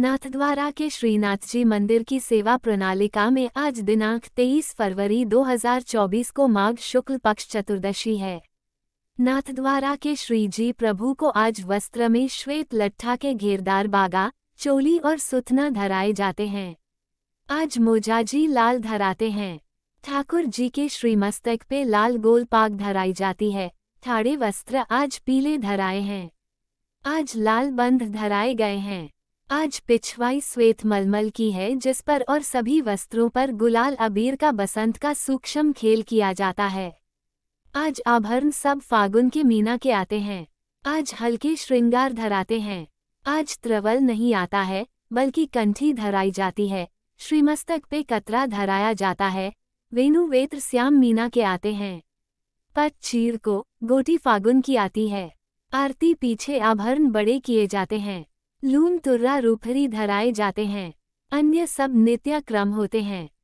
नाथद्वारा के श्रीनाथ जी मंदिर की सेवा प्रणालिका में आज दिनांक 23 फरवरी 2024 को माघ शुक्ल पक्ष चतुर्दशी है नाथद्वारा के श्री जी प्रभु को आज वस्त्र में श्वेत लट्ठा के घेरदार बागा चोली और सुथना धराए जाते हैं आज मोजाजी लाल धराते हैं ठाकुर जी के श्रीमस्तक पे लाल गोल पाक धराई जाती है ठाड़े वस्त्र आज पीले धराए हैं आज लाल बंध धराए गए हैं आज पिछवाई श्वेत मलमल की है जिस पर और सभी वस्त्रों पर गुलाल अबीर का बसंत का सूक्ष्म खेल किया जाता है आज आभरण सब फागुन के मीना के आते हैं आज हल्के श्रृंगार धराते हैं आज त्रवल नहीं आता है बल्कि कंठी धराई जाती है श्रीमस्तक पे कतरा धराया जाता है वेणु वेत्र श्याम मीना के आते हैं पट चीर को गोटी फागुन की आती है आरती पीछे आभरण बड़े किए जाते हैं लूम तुर्रा रूफरी धराए जाते हैं अन्य सब नित्य क्रम होते हैं